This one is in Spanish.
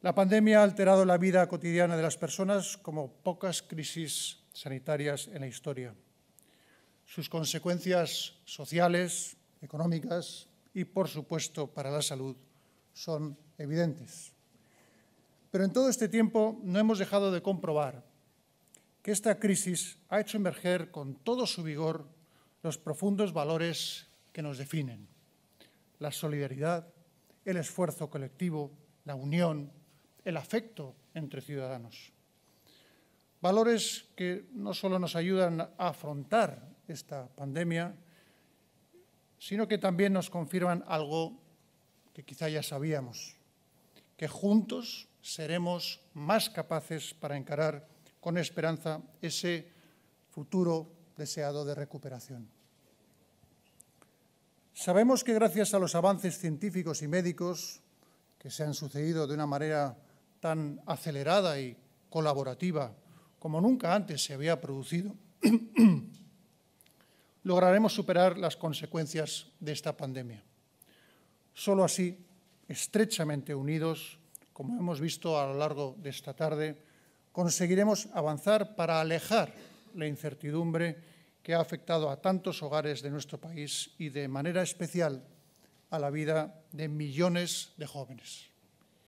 La pandemia ha alterado la vida cotidiana de las personas como pocas crisis sanitarias en la historia. Sus consecuencias sociales, económicas y, por supuesto, para la salud son evidentes. Pero en todo este tiempo no hemos dejado de comprobar que esta crisis ha hecho emerger con todo su vigor los profundos valores que nos definen, la solidaridad, el esfuerzo colectivo, la unión, el afecto entre ciudadanos. Valores que no solo nos ayudan a afrontar esta pandemia, sino que también nos confirman algo que quizá ya sabíamos, que juntos seremos más capaces para encarar con esperanza ese futuro deseado de recuperación. Sabemos que gracias a los avances científicos y médicos que se han sucedido de una manera tan acelerada y colaborativa como nunca antes se había producido, lograremos superar las consecuencias de esta pandemia. Solo así, estrechamente unidos, como hemos visto a lo largo de esta tarde, conseguiremos avanzar para alejar la incertidumbre que ha afectado a tantos hogares de nuestro país y de manera especial a la vida de millones de jóvenes.